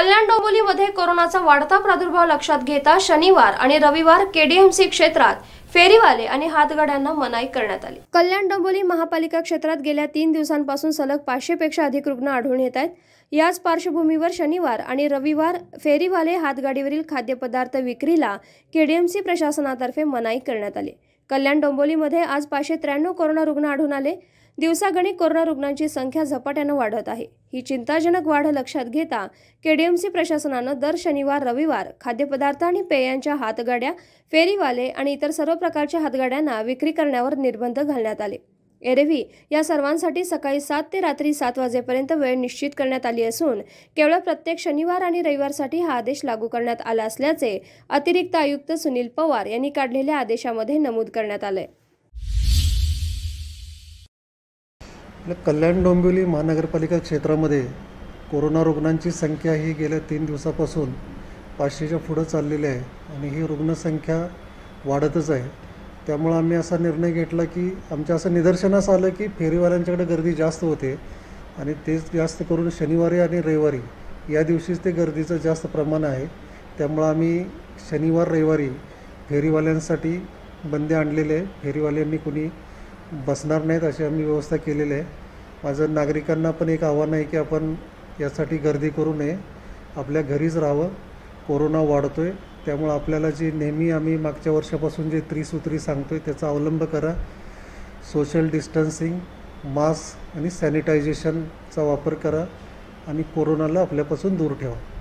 कल्याण डोंबिवलीमध्ये कोरोनाचा वाढता प्रादुर्भाव लक्षात घेता शनिवार आणि रविवार केडीएमसी क्षेत्रात फेरीवाले आणि हातगाड्यांना मनाई करण्यात आली कल्याण डोंबोली महापालिका क्षेत्रात गेल्या तीन दिवसांपासून सलग पाचशे पेक्षा अधिक रुग्ण आढळून येत आहेत याच पार्श्वभूमीवर शनिवार आणि रविवार फेरीवाले हातगाडीवरील खाद्यपदार्थ विक्रीला केडीएमसी प्रशासनातर्फे मनाई करण्यात आली कल्याण डोंबोलीमध्ये आज पाचशे त्र्याण्णव कोरोना रुग्ण आढळून आले दिवसागणिक कोरोना रुग्णांची संख्या झपाट्यानं वाढत आहे ही चिंताजनक वाढ लक्षात घेता केडीएमसी प्रशासनानं दर शनिवार रविवार खाद्यपदार्थ आणि पेयांच्या हातगाड्या फेरीवाले आणि इतर सर्व प्रकारच्या हातगाड्यांना विक्री करण्यावर निर्बंध घालण्यात आले एरेवी या सर्वांसाठी सकाळी सात ते रात्री सात वाजेपर्यंत वेळ निश्चित करण्यात आली असून केवळ प्रत्येक शनिवार आणि रविवारसाठी हा आदेश लागू करण्यात आला असल्याचे अतिरिक्त आयुक्त सुनील पवार यांनी काढलेल्या आदेशामध्ये नमूद करण्यात आलंय आपल्या कल्याण डोंबिवली महानगरपालिका क्षेत्रामध्ये कोरोना रुग्णांची संख्या ही गेल्या तीन दिवसापासून पाचशेच्या पुढं चाललेली आहे आणि ही रुग्णसंख्या वाढतच आहे त्यामुळं आम्ही असा निर्णय घेतला की आमच्या असं निदर्शनास आलं की फेरीवाल्यांच्याकडे गर्दी जास्त होते आणि तेच जास्त करून शनिवारी आणि रविवारी या दिवशीच ते गर्दीचं जास्त प्रमाण आहे त्यामुळं आम्ही शनिवार रविवारी फेरीवाल्यांसाठी बंदी आणलेले आहे फेरीवाल्यांनी कुणी बसणार नाहीत अशी आम्ही व्यवस्था केलेली आहे माझं नागरिकांना पण एक आव्हान आहे की आपण यासाठी गर्दी करू नये आपल्या घरीच राहावं कोरोना वाढतो आहे त्यामुळं आपल्याला जी नेहमी आम्ही मागच्या वर्षापासून जे त्रिसूत्री सांगतो आहे त्याचा अवलंब करा सोशल डिस्टन्सिंग मास्क आणि सॅनिटायझेशनचा वापर करा आणि कोरोनाला आपल्यापासून दूर ठेवा